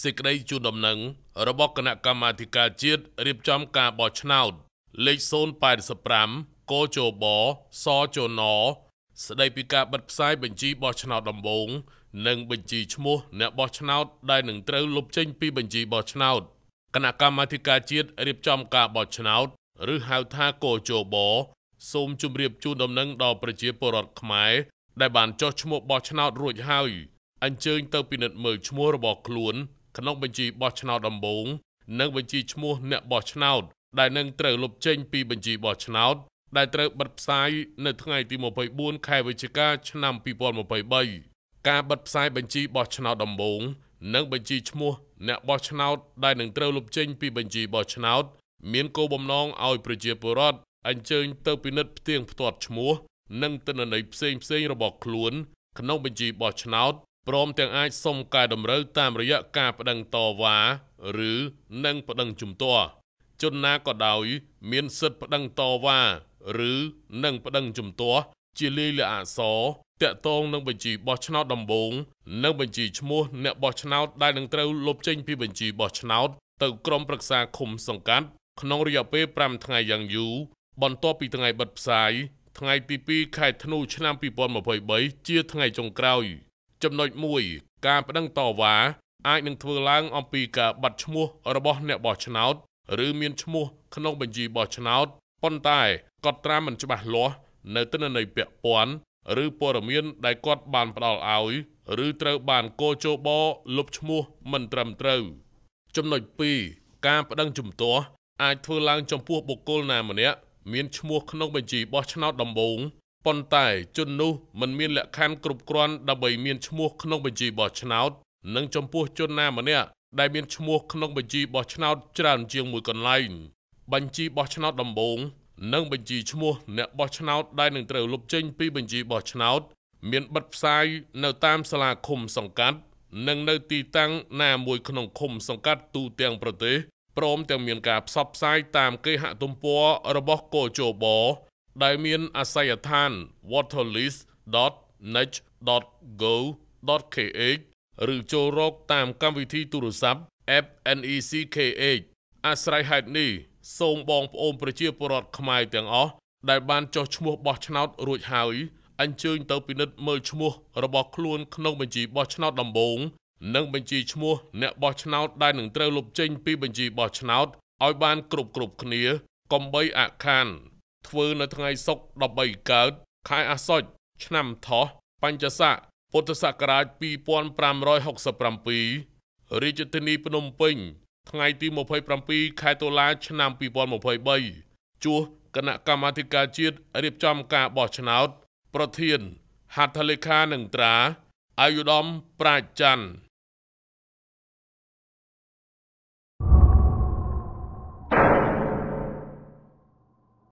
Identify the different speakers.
Speaker 1: សេចក្តីជូនដំណឹងរបស់គណៈកម្មាធិការជាតិរៀបចំការបោះឆ្នោត លេខ085កជបសជនស្តីពីការបិទផ្សាយបញ្ជីបោះឆ្នោតដំបូងនិងបញ្ជីឈ្មោះអ្នកបោះឆ្នោតដែលនឹងត្រូវលុបចេញពីបញ្ជីបោះឆ្នោតគណៈកម្មាធិការជាតិរៀបចំការបោះឆ្នោត ឬហៅថាកជបសូមជម្រាបជូនដំណឹងដល់ប្រជាពលរដ្ឋខ្មែរដែលបានចុះឈ្មោះបោះឆ្នោតរួចហើយអញ្ជើញទៅពិនិត្យមើលឈ្មោះរបស់ខ្លួនក្នុងបញ្ជីបោះឆ្នោតដំបូងនិងបញ្ជីឈ្មោះអ្នកបោះឆ្នោត ដែលនឹងត្រូវលុបចេញពីបញ្ជីបោះឆ្នោតដែលត្រូវបិទផ្សាយនៅថ្ងៃទី24ខែវិច្ឆិកាឆ្នាំ2023ការបិទផ្សាយបញ្ជីបោះឆ្នោតដំបូងនិងបញ្ជីឈ្មោះអ្នកបោះឆ្នោតដែលនឹងត្រូវលុបចេញពីបញ្ជីបោះឆ្នោតមានគោលបំណងឲ្យប្រជាពលរដ្ឋអញ្ជើញទៅពិនិត្យផ្ទៀងផ្ទាត់ឈ្មោះនិងទិន្នន័យផ្សេងៗរបស់ខ្លួនក្នុងបញ្ជីបោះឆ្នោតព្រមទាំងអាចសុំកែតម្រូវតាមរយៈការបដិងតវ៉ាឬនឹងបដិងជំទាស់ជនណាក៏ដោយមានសិទ្ធិបដិងតវ៉ាឬនឹងបដិងជំទាស់ជាលាយលក្ខអក្សរតាក់ទងនឹងបញ្ជីបោះឆ្នោតដំបូងនិងបញ្ជីឈ្មោះអ្នកបោះឆ្នោតដែលនឹងត្រូវលុបចេញពីបញ្ជីបោះឆ្នោតទៅក្រុមប្រឹក្សាឃុំសង្កាត់ ក្នុងរយៈពេល5ថ្ងៃយ៉ាងយូរបន្ទាប់ពីថ្ងៃបិទផ្សាយថ្ងៃទី2ខែធ្នូឆ្នាំ2023ជាថ្ងៃចុងក្រោយចំណុច1ការប្តឹងតវ៉ាអាចនឹងធ្វើឡើង អំពីការបាត់ឈ្មោះរបស់អ្នកបោះឆ្នោត ឬមានឈ្មោះក្នុងបញ្ជីបោះឆ្នោតប៉ុន្តែគាត់ត្រាំមិនច្បាស់លាស់នៅទិន្នន័យពាក់ព័ន្ធឬព័ត៌មានដែលគាត់បានផ្ដល់ឲ្យ ឬត្រូវបានកោជោបលុបឈ្មោះមិនត្រឹមត្រូវចំណុច2ការប្តឹងជំទាស់អាចធ្វើឡើងចំពោះបុគ្គលណាម្នាក់មានឈ្មោះក្នុងបញ្ជីបោះឆ្នោតដំបូងប៉ុន្តែជននោះមិនមានលក្ខខណ្ឌគ្រប់គ្រាន់ដើម្បីមានឈ្មោះក្នុងបញ្ជីបោះឆ្នោតនិងចំពោះជនណាម្នាក់ដែលមានឈ្មោះក្នុងបញ្ជីបោះឆ្នោតច្រើនជាងមួយកន្លែងបញ្ជីបោះឆ្នោតដំបូងនិងបញ្ជីឈ្មោះអ្នកបោះឆ្នោតដែលនឹងត្រូវលុបចេញ ពីបញ្ជីបោះឆ្នោត មានបិទផ្សាយនៅតាមសាលាឃុំសង្កាត់ និងនៅទីតាំងណាមួយក្នុងឃុំ សង្កាត់ទូទាំងប្រទេសព្រមទាំងមានការផ្សព្វផ្សាយតាមគេហទំព័ររបស់កោជបដែលមានអាសយដ្ឋាន waterlist.net.go.kh ឬចូលរកតាមកម្មវិធីទូរស័ព្ទ app NECKH អាស្រ័យហេតុនេះ សូមបងប្អូនប្រជាពលរដ្ឋខ្មែរទាំងអស់ដែលបានចុះឈ្មោះបោះឆ្នោត រួចហើយអញ្ជើញទៅពិនិត្យមើលឈ្មោះរបស់ខ្លួនក្នុងបញ្ជីបោះឆ្នោត ដំបូងនិងបញ្ជីឈ្មោះអ្នកបោះឆ្នោតដែលនឹងត្រូវលុបចេញពីបញ្ជីបោះឆ្នោតឲ្យបានគ្រប់គ្រប់គ្នាកុំបីអខានធ្វើនៅថ្ងៃសុក្រ13កើតខែអាសត់ឆ្នាំថោះបញ្ញស័កពុទ្ធសករាជ2567រាជធានីភ្នំពេញថ្ងៃទី27ខែតុលាឆ្នាំ2023ជួសគណៈកម្មាធិការជាតិរៀបចំការបោះឆ្នោត ប្រធានហត្ថលេខានិងត្រាអាយុដំប្រាជ្ញច័ន្ទ